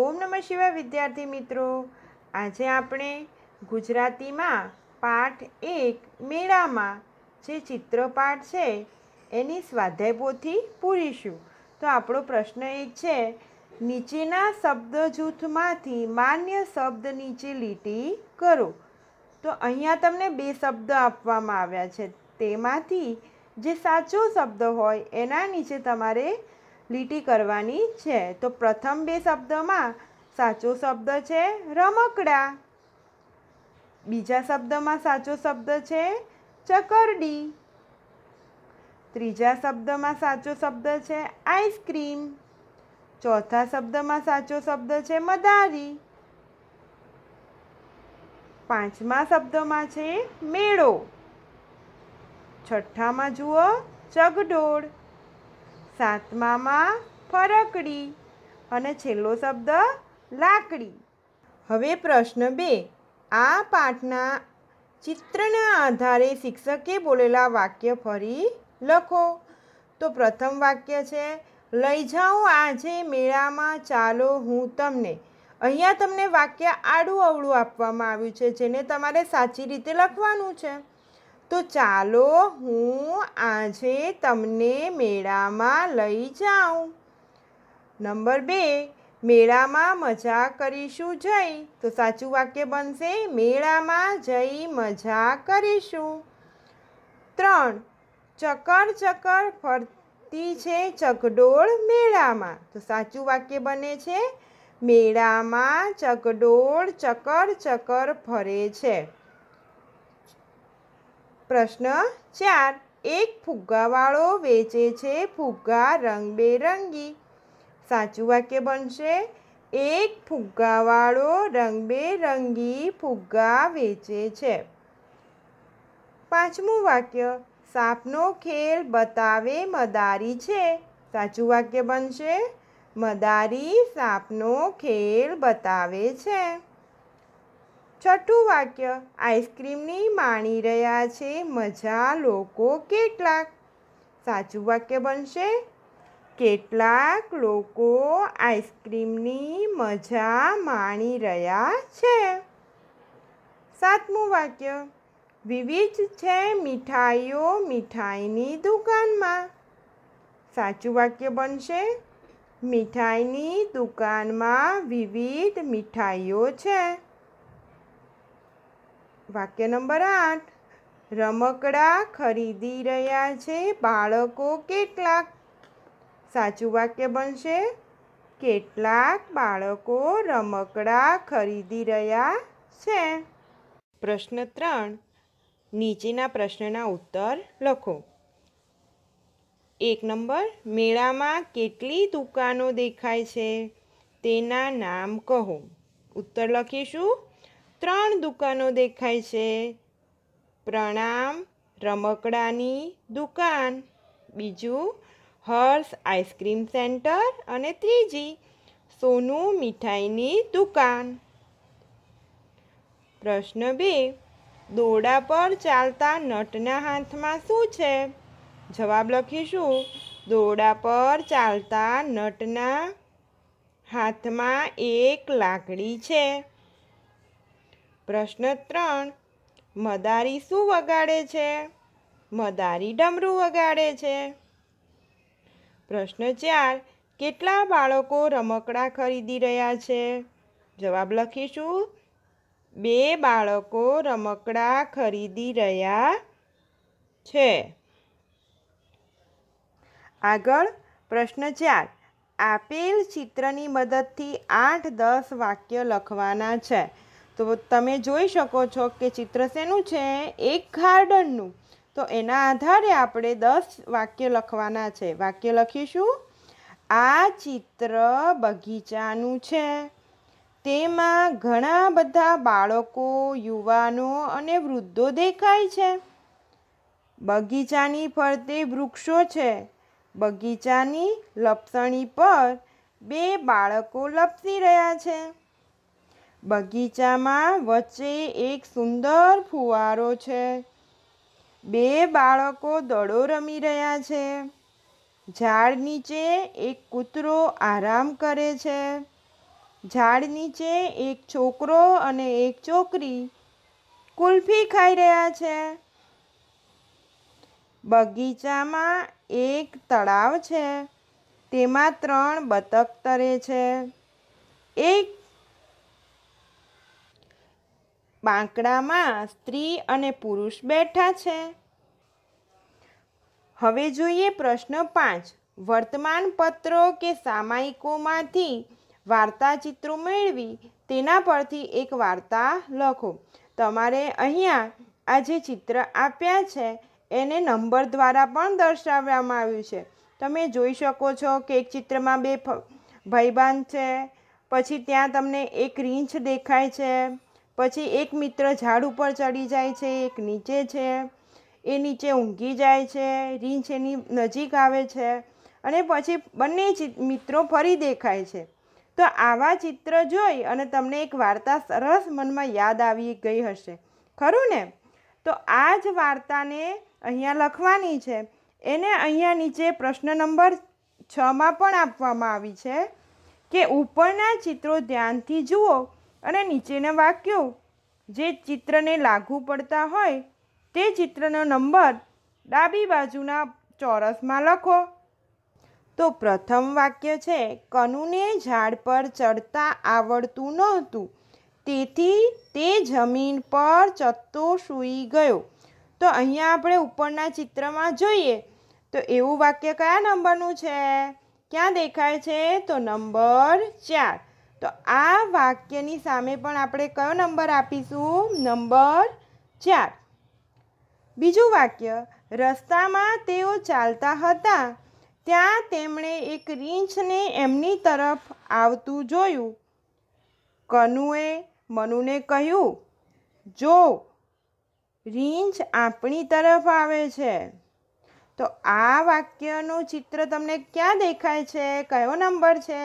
ઓમ નમઃ શિવાય વિદ્યાર્થી મિત્રો આજે આપણે ગુજરાતીમાં પાઠ એક મેળામાં જે ચિત્રપાઠ છે એની સ્વાધ્યાય પૂરીશું તો આપણો પ્રશ્ન એક છે નીચેના શબ્દ જૂથમાંથી માન્ય શબ્દ નીચે લીટી કરો તો અહીંયા તમને બે શબ્દ આપવામાં આવ્યા છે તેમાંથી જે સાચો શબ્દ હોય એના નીચે તમારે લીટી કરવાની છે તો પ્રથમ બે શબ્દમાં સાચો શબ્દ છે રમકડા બીજા શબ્દમાં સાચો શબ્દ છે ચકરડી ત્રીજા શબ્દમાં સાચો શબ્દ છે આઈસ્ક્રીમ ચોથા શબ્દમાં સાચો શબ્દ છે મદારી પાંચમા શબ્દમાં છે મેળો છઠ્ઠામાં જુઓ ચગડોળ સાતમામાં ફરકડી અને છેલ્લો શબ્દ લાકડી હવે પ્રશ્ન બે આ પાઠના ચિત્રના આધારે શિક્ષકે બોલેલા વાક્ય ફરી લખો તો પ્રથમ વાક્ય છે લઈ જાઉં આજે મેળામાં ચાલો હું તમને અહીંયા તમને વાક્ય આડું અવળું આપવામાં આવ્યું છે જેને તમારે સાચી રીતે લખવાનું છે તો ચાલો હું આજે તમને મેળામાં લઈ જાઉં નંબર બે મેળામાં મજા કરીશું જઈ તો સાચું વાક્ય બનશે મેળામાં જઈ મજા કરીશું ત્રણ ચકર ચકર ફરતી છે ચકડોળ મેળામાં તો સાચું વાક્ય બને છે મેળામાં ચકડોળ ચકર ચકર ફરે છે પ્રશ્ન ચાર એક ફુગ્ગાવાળો વેચે છે ફુગ્ગા રંગબેરંગી સાચું વાક્ય બનશે એક ફુગ્ગાવાળો રંગબેરંગી ફુગ્ગા વેચે છે પાંચમું વાક્ય સાપનો ખેલ બતાવે મદારી છે સાચું વાક્ય બનશે મદારી સાપનો ખેલ બતાવે છે છઠ્ઠું વાક્ય આઈસ્ક્રીમની માણી રહ્યા છે મજા લોકો કેટલાક સાચું વાક્ય બનશે કેટલાક લોકો આઈસ્ક્રીમની મજા માણી રહ્યા છે સાતમું વાક્ય વિવિધ છે મીઠાઈઓ મીઠાઈની દુકાનમાં સાચું વાક્ય બનશે મીઠાઈની દુકાનમાં વિવિધ મીઠાઈઓ છે વાક્ય નંબર આઠ રમકડા ખરીદી રહ્યા છે બાળકો કેટલાક સાચું વાક્ય બનશે કેટલાક બાળકો રમકડા ખરીદી રહ્યા છે પ્રશ્ન ત્રણ નીચેના પ્રશ્નના ઉત્તર લખો એક નંબર મેળામાં કેટલી દુકાનો દેખાય છે તેના નામ કહો ઉત્તર લખીશું ત્રણ દુકાનો દેખાય છે પ્રણામ રમકડાની દુકાન બીજું હર્ષ આઈસ્ક્રીમ સેન્ટર અને ત્રીજી સોનું મીઠાઈની દુકાન પ્રશ્ન બે દોડા પર ચાલતા નટના હાથમાં શું છે જવાબ લખીશું દોડા પર ચાલતા નટના હાથમાં એક લાકડી છે પ્રશ્ન ત્રણ મદારી શું વગાડે છે મદારી ડમરું વગાડે છે પ્રશ્ન ચાર કેટલા બાળકો રમકડા ખરીદી રહ્યા છે જવાબ લખીશું બે બાળકો રમકડા ખરીદી રહ્યા છે આગળ પ્રશ્ન ચાર આપેલ ચિત્રની મદદથી આઠ દસ વાક્ય લખવાના છે તો તમે જોઈ શકો છો કે ચિત્ર શેનું છે એક ગાર્ડનનું તો એના આધારે આપણે દસ વાક્ય લખવાના છે વાક્ય લખીશું આ ચિત્ર બગીચાનું છે તેમાં ઘણા બધા બાળકો યુવાનો અને વૃદ્ધો દેખાય છે બગીચાની ફરતે વૃક્ષો છે બગીચાની લપસણી પર બે બાળકો લપસી રહ્યા છે બગીચામાં વચ્ચે એક સુંદર ફુવારો છે બે બાળકો દડો રમી રહ્યા છે ઝાડ નીચે એક કૂતરો આરામ કરે છે ઝાડ નીચે એક છોકરો અને એક છોકરી કુલ્ફી ખાઈ રહ્યા છે બગીચામાં એક તળાવ છે તેમાં ત્રણ બતક તરે છે એક બાંકડામાં સ્ત્રી અને પુરુષ બેઠા છે હવે જોઈએ પ્રશ્ન પાંચ વર્તમાનપત્રો કે સામાયિકોમાંથી વાર્તાચિત્રો મેળવી તેના પરથી એક વાર્તા લખો તમારે અહીંયા આ જે ચિત્ર આપ્યા છે એને નંબર દ્વારા પણ દર્શાવવામાં આવ્યું છે તમે જોઈ શકો છો કે એક ચિત્રમાં બે ભાઈબાંધ છે પછી ત્યાં તમને એક રીંછ દેખાય છે પછી એક મિત્ર ઝાડ ઉપર ચડી જાય છે એક નીચે છે એ નીચે ઊંઘી જાય છે રીંછ એની નજીક આવે છે અને પછી બંને મિત્રો ફરી દેખાય છે તો આવા ચિત્ર જોઈ અને તમને એક વાર્તા સરસ મનમાં યાદ આવી ગઈ હશે ખરું ને તો આ જ વાર્તાને અહીંયા લખવાની છે એને અહીંયા નીચે પ્રશ્ન નંબર છમાં પણ આપવામાં આવી છે કે ઉપરના ચિત્રો ધ્યાનથી જુઓ અને નીચેના વાક્યો જે ચિત્રને લાગુ પડતા હોય તે ચિત્રનો નંબર ડાબી બાજુના ચોરસમાં લખો તો પ્રથમ વાક્ય છે કનુને ઝાડ પર ચડતા આવડતું નહોતું તેથી તે જમીન પર ચત્તો સૂઈ ગયો તો અહીંયા આપણે ઉપરના ચિત્રમાં જોઈએ તો એવું વાક્ય કયા નંબરનું છે ક્યાં દેખાય છે તો નંબર ચાર તો આ વાક્યની સામે પણ આપણે કયો નંબર આપીશું નંબર ચાર બીજું વાક્ય રસ્તામાં તેઓ ચાલતા હતા ત્યાં તેમણે એક રીંછને એમની તરફ આવતું જોયું કનુએ મનુને કહ્યું જો રીંછ આપણી તરફ આવે છે તો આ વાક્યનું ચિત્ર તમને ક્યાં દેખાય છે કયો નંબર છે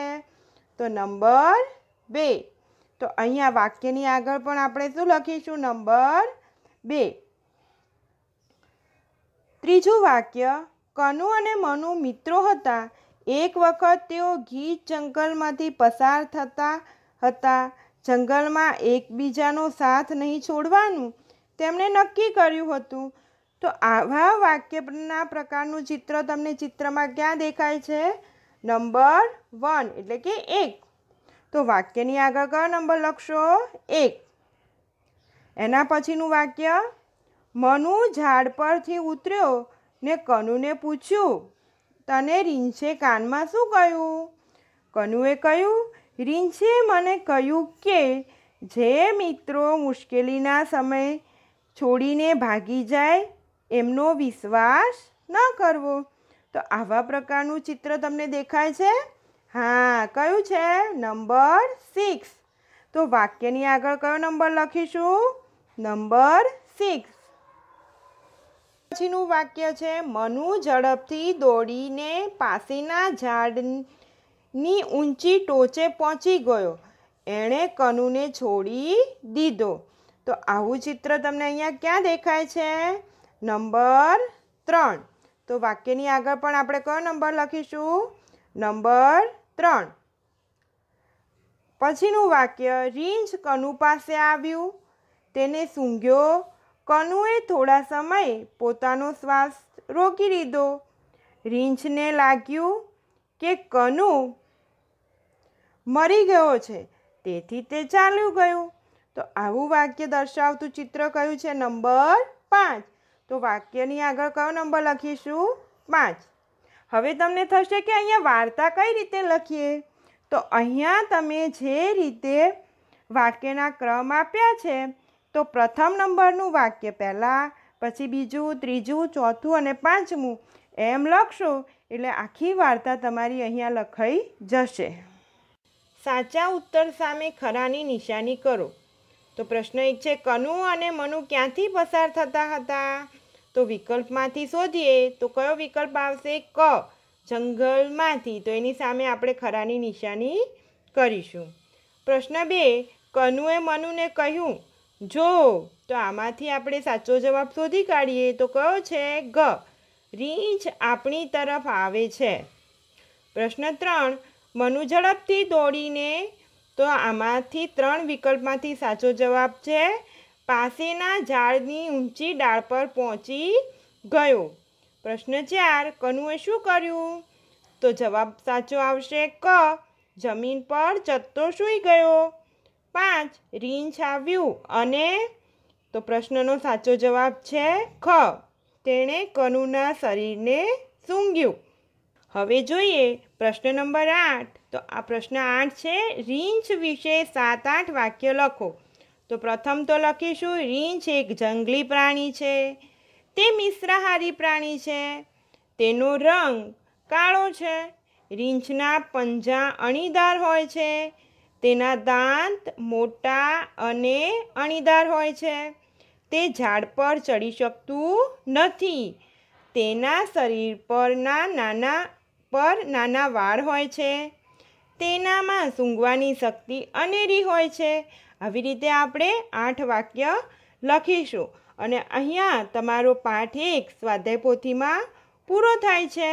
તો નંબર બે તો અહીંયા વાક્યની આગળ પણ આપણે શું લખીશું નંબર બે ત્રીજું વાક્ય કનુ અને મનુ મિત્રો હતા એક વખત તેઓ ગીત જંગલમાંથી પસાર થતા હતા જંગલમાં એકબીજાનો સાથ નહીં છોડવાનું તેમણે નક્કી કર્યું હતું તો આવા વાક્યના પ્રકારનું ચિત્ર તમને ચિત્રમાં ક્યાં દેખાય છે નંબર વન એટલે કે એક તો વાક્યની આગળ કયો નંબર લખશો એક એના પછીનું વાક્ય મનુ ઝાડ પરથી ઉતર્યો ને કનુને પૂછ્યું તને રીંછે કાનમાં શું કહ્યું કનુએ કહ્યું રીંછે મને કહ્યું કે જે મિત્રો મુશ્કેલીના સમય છોડીને ભાગી જાય એમનો વિશ્વાસ ન કરવો તો આવા પ્રકારનું ચિત્ર તમને દેખાય છે હા કયું છે નંબર સિક્સ તો વાક્યની આગળ કયો નંબર લખીશું નંબર સિક્સ પછીનું વાક્ય છે મનુ ઝડપથી દોડીને પાસેના ઝાડની ઊંચી ટોચે પહોંચી ગયો એણે કનુને છોડી દીધો તો આવું ચિત્ર તમને અહીંયા ક્યાં દેખાય છે નંબર ત્રણ તો વાક્યની આગળ પણ આપણે કયો નંબર લખીશું નંબર ત્રણ પછીનું વાક્ય રીંછ કનુ પાસે આવ્યું તેને સૂંઘ્યો કનુએ થોડા સમય પોતાનો શ્વાસ રોકી દીધો રીંછને લાગ્યું કે કનુ મરી ગયો છે તેથી તે ચાલ્યું ગયું તો આવું વાક્ય દર્શાવતું ચિત્ર કયું છે નંબર પાંચ તો વાક્યની આગળ કયો નંબર લખીશું પાંચ હવે તમને થશે કે અહીંયા વાર્તા કઈ રીતે લખીએ તો અહીંયા તમે જે રીતે વાક્યના ક્રમ આપ્યા છે તો પ્રથમ નંબરનું વાક્ય પહેલાં પછી બીજું ત્રીજું ચોથું અને પાંચમું એમ લખશો એટલે આખી વાર્તા તમારી અહીંયા લખાઈ જશે સાચા ઉત્તર સામે ખરાની નિશાની કરો તો પ્રશ્ન એક છે કનુ અને મનુ ક્યાંથી પસાર થતા હતા તો વિકલ્પમાંથી શોધીએ તો કયો વિકલ્પ આવશે ક જંગલમાંથી તો એની સામે આપણે ખરાની નિશાની કરીશું પ્રશ્ન બે કનુએ મનુને કહ્યું જો તો આમાંથી આપણે સાચો જવાબ શોધી કાઢીએ તો કયો છે ગ રીંછ આપણી તરફ આવે છે પ્રશ્ન ત્રણ મનુ ઝડપથી દોડીને તો આમાંથી ત્રણ વિકલ્પમાંથી સાચો જવાબ છે પાસેના ઝાડની ઊંચી ડાળ પર પહોંચી ગયો પ્રશ્ન ચાર કનુએ શું કર્યું તો જવાબ સાચો આવશે ક જમીન પર જત્તો સૂઈ ગયો પાંચ રીંછ આવ્યું અને તો પ્રશ્નનો સાચો જવાબ છે ખ તેણે કનુના શરીરને સૂંઘ્યું હવે જોઈએ પ્રશ્ન નંબર આઠ તો આ પ્રશ્ન આઠ છે રીંછ વિશે સાત આઠ વાક્ય લખો તો પ્રથમ તો લખીશું રીંછ એક જંગલી પ્રાણી છે તે મિશ્રાહારી પ્રાણી છે તેનો રંગ કાળો છે રીંછના પંજા અણીદાર હોય છે તેના દાંત મોટા અને અણીદાર હોય છે તે ઝાડ પર ચડી શકતું નથી તેના શરીર પરના નાના પર નાના વાળ હોય છે તેનામાં સૂંઘવાની શક્તિ અનેરી હોય છે આવી રીતે આપણે આઠ વાક્ય લખીશું અને અહીંયા તમારો પાઠ એક સ્વાધ્યાય પોથીમાં પૂરો થાય છે